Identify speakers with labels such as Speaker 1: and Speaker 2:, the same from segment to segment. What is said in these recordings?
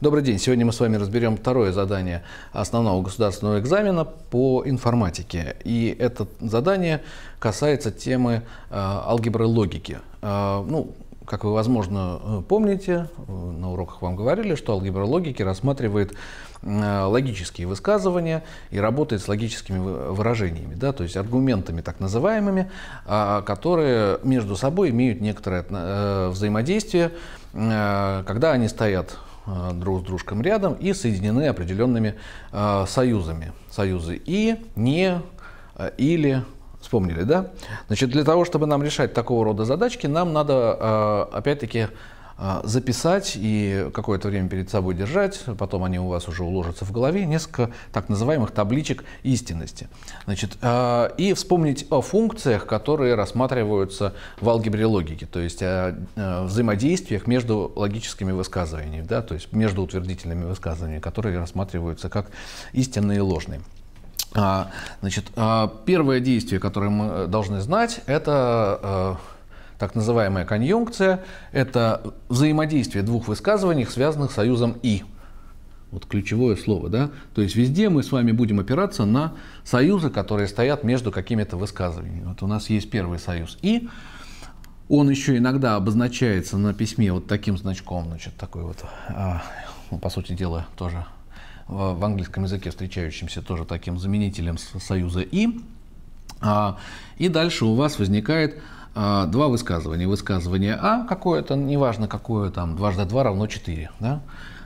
Speaker 1: Добрый день. Сегодня мы с вами разберем второе задание основного государственного экзамена по информатике. И это задание касается темы э, алгебры логики. Э, ну, как вы, возможно, э, помните, э, на уроках вам говорили, что алгебра логики рассматривает э, логические высказывания и работает с логическими выражениями, да, то есть аргументами так называемыми, а, которые между собой имеют некоторое взаимодействие, когда они стоят Э, друг с дружком рядом и соединены определенными э, союзами. Союзы «и», «не», э, «или», Вспомнили, да? Значит, для того, чтобы нам решать такого рода задачки, нам надо, опять-таки, а, записать и какое-то время перед собой держать, потом они у вас уже уложатся в голове, несколько так называемых табличек истинности. Значит, а, и вспомнить о функциях, которые рассматриваются в алгебре логики, то есть о а, взаимодействиях между логическими высказываниями, да, то есть между утвердительными высказываниями, которые рассматриваются как истинные и ложные. Значит, первое действие, которое мы э, должны знать, это э, так называемая конъюнкция – это взаимодействие двух высказываний, связанных союзом «и». Вот ключевое слово, да? То есть везде мы с вами будем опираться на союзы, которые стоят между какими-то высказываниями. Вот у нас есть первый союз «и», он еще иногда обозначается на письме вот таким значком, значит, такой вот, а, ну, по сути дела, тоже в английском языке встречающимся тоже таким заменителем союза «и». А, и дальше у вас возникает а, два высказывания. Высказывание А какое-то, неважно какое, там, дважды два равно четыре, да?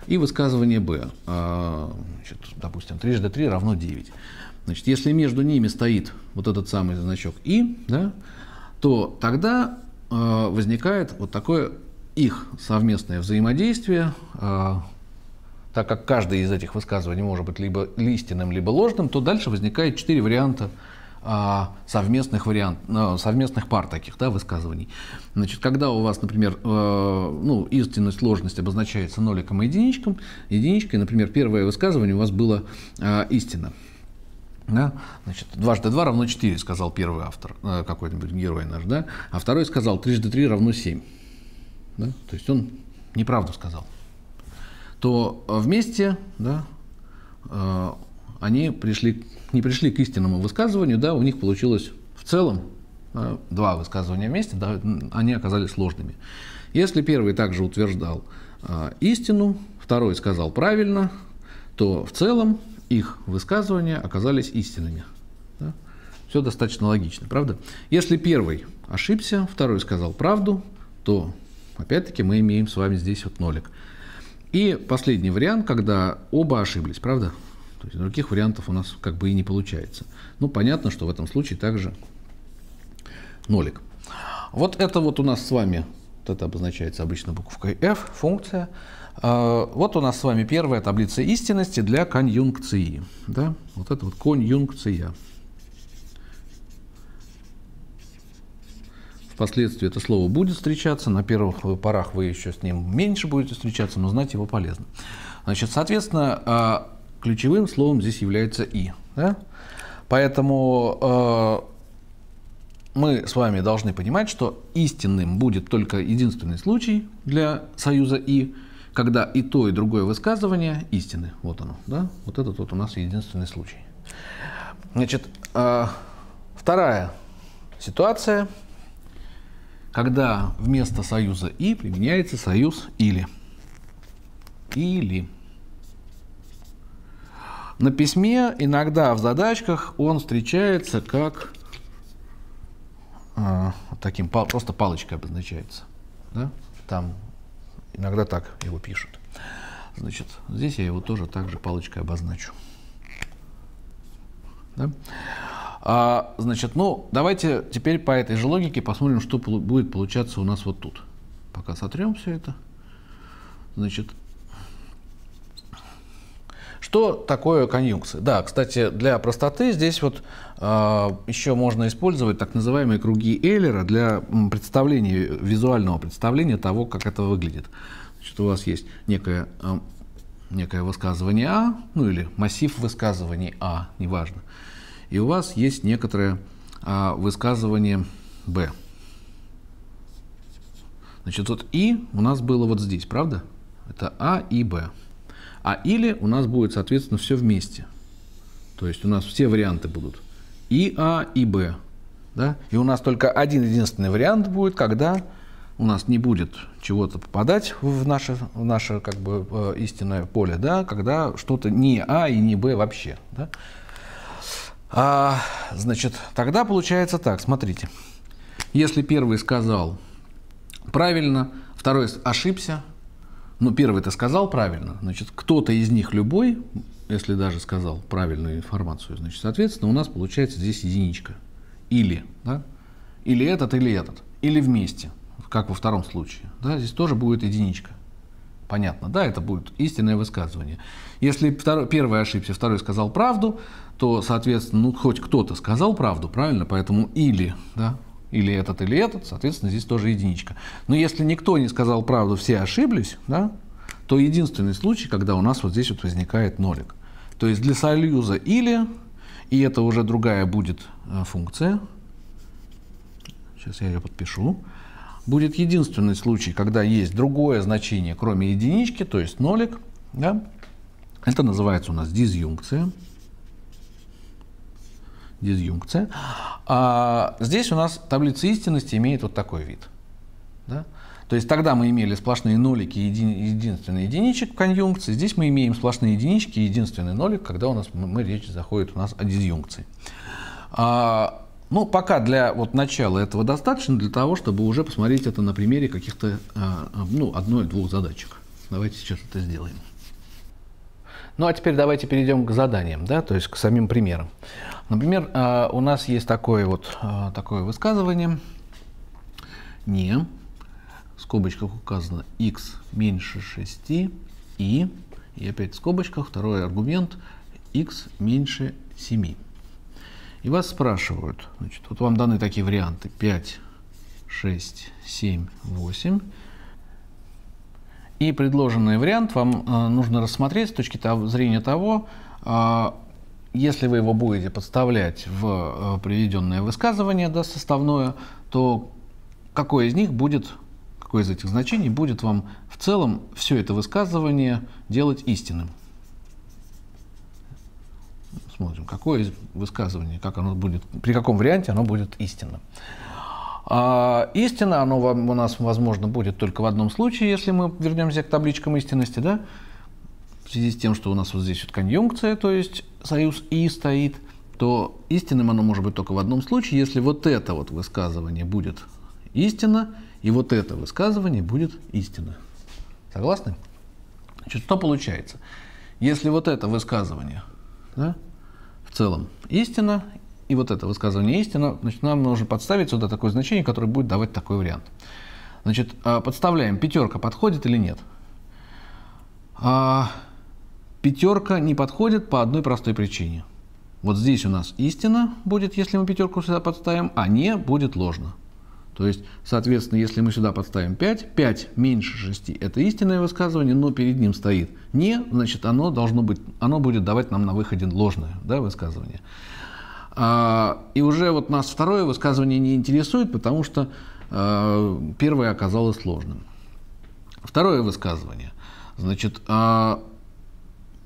Speaker 1: И высказывание Б, а, значит, допустим, трижды три равно девять. Значит, если между ними стоит вот этот самый значок И, да, то тогда а, возникает вот такое их совместное взаимодействие, так как каждое из этих высказываний может быть либо истинным, либо ложным, то дальше возникает четыре варианта а, совместных вариант, ну, совместных пар таких да, высказываний. Значит, когда у вас, например, э, ну, истинность, сложность обозначается ноликом и единичком, единичкой, например, первое высказывание у вас было э, истина. Да? Значит, дважды два равно четыре сказал первый автор, э, какой-нибудь герой наш, да? а второй сказал трижды три равно семь Да? То есть он неправду сказал. То вместе да, они пришли, не пришли к истинному высказыванию, да, у них получилось в целом э, два высказывания вместе, да, они оказались сложными. Если первый также утверждал э, истину, второй сказал правильно, то в целом их высказывания оказались истинными. Да? Все достаточно логично, правда? Если первый ошибся, второй сказал правду, то опять-таки мы имеем с вами здесь вот нолик. И последний вариант, когда оба ошиблись, правда? То есть других вариантов у нас как бы и не получается. Ну, понятно, что в этом случае также нолик. Вот это вот у нас с вами, вот это обозначается обычно буковкой F, функция. А, вот у нас с вами первая таблица истинности для конъюнкции. Да? Вот это вот конъюнкция. Впоследствии это слово будет встречаться, на первых порах вы еще с ним меньше будете встречаться, но знать его полезно. Значит, соответственно, а, ключевым словом здесь является «и». Да? Поэтому э, мы с вами должны понимать, что истинным будет только единственный случай для союза «и», когда и то, и другое высказывание истины. Вот оно, да? Вот этот вот у нас единственный случай. Значит, э, вторая ситуация, когда вместо союза «и» применяется союз «или». Или. На письме иногда в задачках он встречается как э, таким просто палочкой обозначается. Да? Там иногда так его пишут. Значит, здесь я его тоже также палочкой обозначу. Да? А, значит, ну, давайте теперь по этой же логике посмотрим, что будет получаться у нас вот тут. Пока сотрем все это. Значит, что такое конъюнкция? Да, кстати, для простоты здесь вот э, еще можно использовать так называемые круги Эйлера для представления, визуального представления того, как это выглядит. Значит, у вас есть некое, э, некое высказывание А, ну или массив высказываний А, неважно. И у вас есть некоторое э, высказывание Б. Значит, вот И у нас было вот здесь, правда? Это А и Б. А или у нас будет, соответственно, все вместе. То есть у нас все варианты будут. И А, и Б. Да? И у нас только один единственный вариант будет, когда у нас не будет чего-то попадать в наше, в наше как бы, э, истинное поле, да? когда что-то не А и не Б вообще. Да? А, значит, тогда получается так, смотрите. Если первый сказал правильно, второй ошибся, ну, первый ты сказал правильно. Значит, кто-то из них любой, если даже сказал правильную информацию, значит, соответственно, у нас получается здесь единичка. Или, да? Или этот, или этот. Или вместе, как во втором случае. Да? Здесь тоже будет единичка. Понятно, да, это будет истинное высказывание. Если второй, первый ошибся, второй сказал правду, то, соответственно, ну, хоть кто-то сказал правду, правильно? Поэтому или, да, или этот, или этот, соответственно, здесь тоже единичка. Но если никто не сказал правду, все ошиблись, да, то единственный случай, когда у нас вот здесь вот возникает нолик. То есть для союза или, и это уже другая будет э, функция, сейчас я ее подпишу, будет единственный случай, когда есть другое значение, кроме единички, то есть нолик, да, это называется у нас дизъюнкция дизъюнкция. А здесь у нас таблица истинности имеет вот такой вид. Да? То есть тогда мы имели сплошные нолики и един, единственный единичек в конъюнкции. Здесь мы имеем сплошные единички и единственный нолик, когда у нас мы, мы речь заходит у нас о дизъюнкции. А, ну, пока для вот, начала этого достаточно для того, чтобы уже посмотреть это на примере каких-то а, ну, одной-двух задачек. Давайте сейчас это сделаем. Ну а теперь давайте перейдем к заданиям, да, то есть к самим примерам. Например, а, у нас есть такое вот а, такое высказывание. Не, в скобочках указано x меньше 6, и, и опять в скобочках второй аргумент, x меньше 7. И вас спрашивают, значит, вот вам даны такие варианты 5, 6, 7, 8. И предложенный вариант вам э, нужно рассмотреть с точки зрения того, а, если вы его будете подставлять в э, приведенное высказывание да, составное, то какое из них будет, какое из этих значений будет вам в целом все это высказывание делать истинным. Смотрим, какое из высказывание, как оно будет, при каком варианте оно будет истинным. А, истина, оно у нас, возможно, будет только в одном случае, если мы вернемся к табличкам истинности, да? В связи с тем, что у нас вот здесь вот конъюнкция, то есть союз «и» стоит, то истинным оно может быть только в одном случае, если вот это вот высказывание будет истина, и вот это высказывание будет истина. Согласны? Значит, что получается? Если вот это высказывание да, в целом истина, и вот это высказывание истина, значит, нам нужно подставить сюда такое значение, которое будет давать такой вариант. Значит, а, подставляем, пятерка подходит или нет. А, пятерка не подходит по одной простой причине. Вот здесь у нас истина будет, если мы пятерку сюда подставим, а не будет ложно. То есть, соответственно, если мы сюда подставим 5, 5 меньше 6 – это истинное высказывание, но перед ним стоит «не», значит, оно, должно быть, оно будет давать нам на выходе ложное да, высказывание. А, и уже вот нас второе высказывание не интересует, потому что а, первое оказалось сложным. Второе высказывание. Значит, а,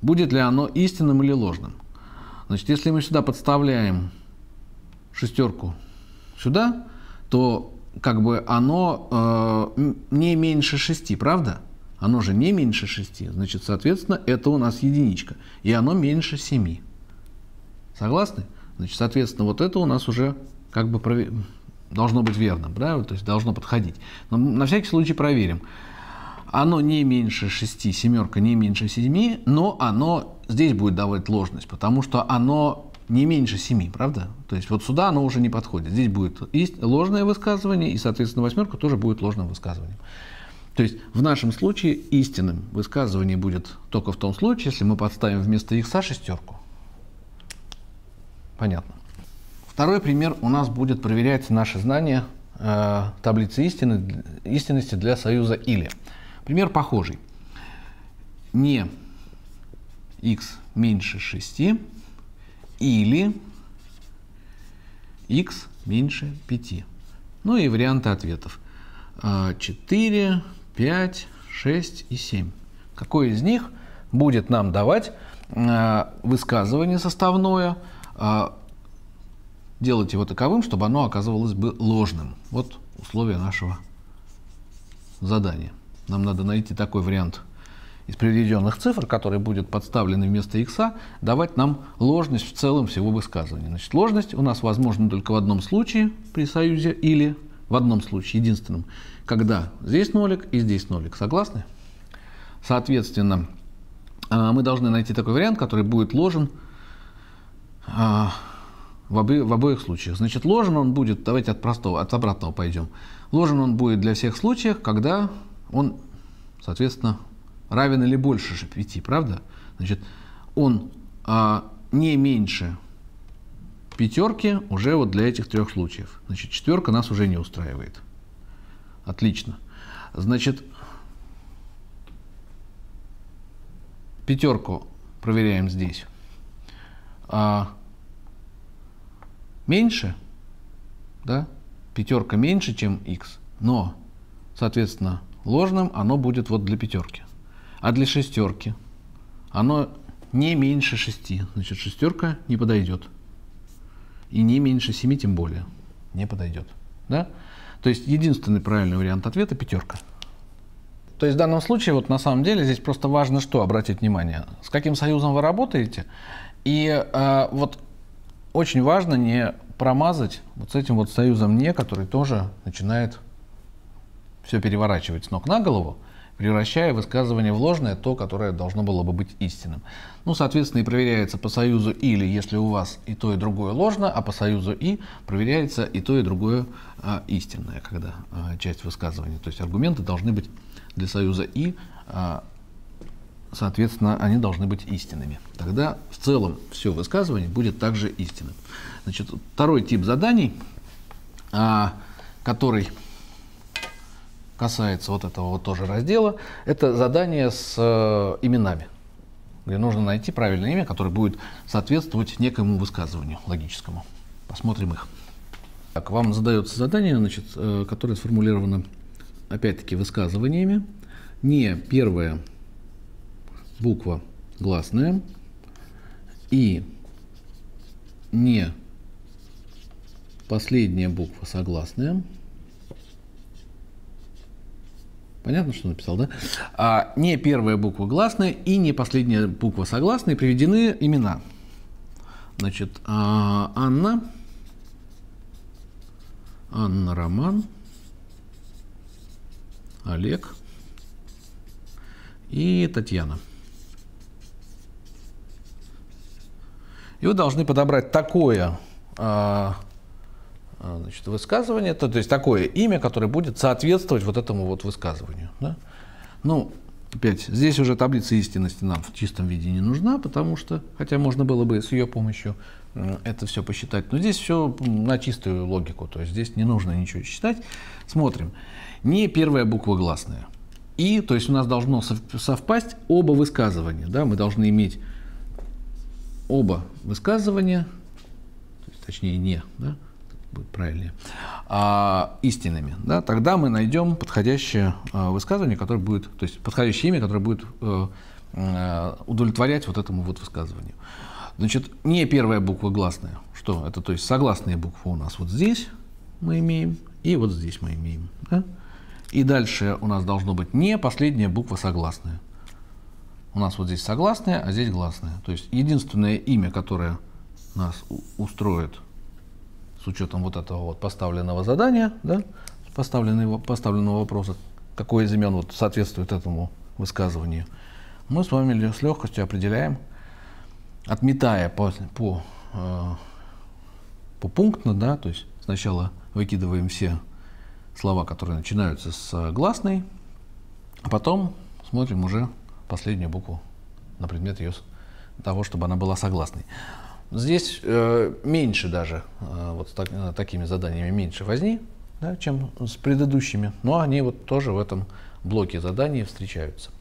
Speaker 1: будет ли оно истинным или ложным? Значит, если мы сюда подставляем шестерку сюда, то как бы оно э, не меньше 6, правда? Оно же не меньше 6. Значит, соответственно, это у нас единичка. И оно меньше 7. Согласны? Значит, соответственно, вот это у нас уже как бы провер... должно быть верным, да, то есть должно подходить. Но на всякий случай проверим. Оно не меньше 6, семерка не меньше 7, но оно здесь будет давать ложность, потому что оно не меньше 7, правда? То есть вот сюда оно уже не подходит. Здесь будет ложное высказывание, и, соответственно, восьмерка тоже будет ложным высказыванием. То есть в нашем случае истинным высказывание будет только в том случае, если мы подставим вместо икса шестерку. Понятно. Второй пример у нас будет проверять наши знания э, таблицы истины, истинности для союза или. Пример похожий. Не x меньше 6 или x меньше 5. Ну и варианты ответов. 4, 5, 6 и 7. Какой из них будет нам давать э, высказывание составное – а делать его таковым, чтобы оно оказывалось бы ложным. Вот условия нашего задания. Нам надо найти такой вариант из приведенных цифр, который будет подставлен вместо х, давать нам ложность в целом всего высказывания. Значит, ложность у нас возможна только в одном случае при союзе или в одном случае, единственном, когда здесь нолик и здесь нолик. Согласны? Соответственно, а, мы должны найти такой вариант, который будет ложен а, в, обе, в обоих случаях. Значит, ложен он будет, давайте от простого, от обратного пойдем. Ложен он будет для всех случаев, когда он, соответственно, равен или больше 5, правда? Значит, он а, не меньше пятерки уже вот для этих трех случаев. Значит, четверка нас уже не устраивает. Отлично. Значит, пятерку проверяем здесь а, меньше, да, пятерка меньше, чем x, но, соответственно, ложным оно будет вот для пятерки. А для шестерки оно не меньше 6, значит шестерка не подойдет. И не меньше 7 тем более не подойдет. Да? То есть единственный правильный вариант ответа пятерка. То есть в данном случае, вот на самом деле, здесь просто важно что обратить внимание. С каким союзом вы работаете и э, вот очень важно не промазать вот с этим вот союзом «не», который тоже начинает все переворачивать с ног на голову, превращая высказывание в ложное то, которое должно было бы быть истинным. Ну, соответственно, и проверяется по союзу «или», если у вас и то, и другое ложно, а по союзу «и» проверяется и то, и другое э, истинное, когда э, часть высказывания. То есть аргументы должны быть для союза «и» э, соответственно, они должны быть истинными. Тогда в целом все высказывание будет также истинным. Значит, второй тип заданий, а, который касается вот этого вот тоже раздела, это задание с э, именами, где нужно найти правильное имя, которое будет соответствовать некому высказыванию логическому. Посмотрим их. Так, вам задается задание, значит, э, которое сформулировано, опять-таки, высказываниями. Не первое буква гласная и не последняя буква согласная. Понятно, что написал, да? А не первая буква гласная и не последняя буква согласная приведены имена. Значит, а, Анна, Анна Роман, Олег и Татьяна. И вы должны подобрать такое а, а, значит, высказывание, то, то есть такое имя, которое будет соответствовать вот этому вот высказыванию. Да? Ну, опять, здесь уже таблица истинности нам в чистом виде не нужна, потому что, хотя можно было бы с ее помощью это все посчитать, но здесь все на чистую логику, то есть здесь не нужно ничего считать. Смотрим. Не первая буква гласная. И, то есть у нас должно совпасть оба высказывания. Да? Мы должны иметь оба высказывания, то есть, точнее не, да, будет правильнее, а, истинными, да, тогда мы найдем подходящее а, высказывание, которое будет, то есть подходящее имя, которое будет а, удовлетворять вот этому вот высказыванию. Значит, не первая буква гласная. Что это? То есть согласные буквы у нас вот здесь мы имеем, и вот здесь мы имеем. Да? И дальше у нас должно быть не последняя буква согласная. У нас вот здесь согласные, а здесь гласные. То есть единственное имя, которое нас устроит с учетом вот этого вот поставленного задания, да, поставленного, поставленного вопроса, какой из имен вот соответствует этому высказыванию, мы с вами с легкостью определяем, отметая по, по, э, по пунктно, да, то есть сначала выкидываем все слова, которые начинаются с гласной, а потом смотрим уже последнюю букву на предмет ее того, чтобы она была согласной. Здесь э, меньше даже, э, вот так, э, такими заданиями меньше возни, да, чем с предыдущими, но они вот тоже в этом блоке заданий встречаются.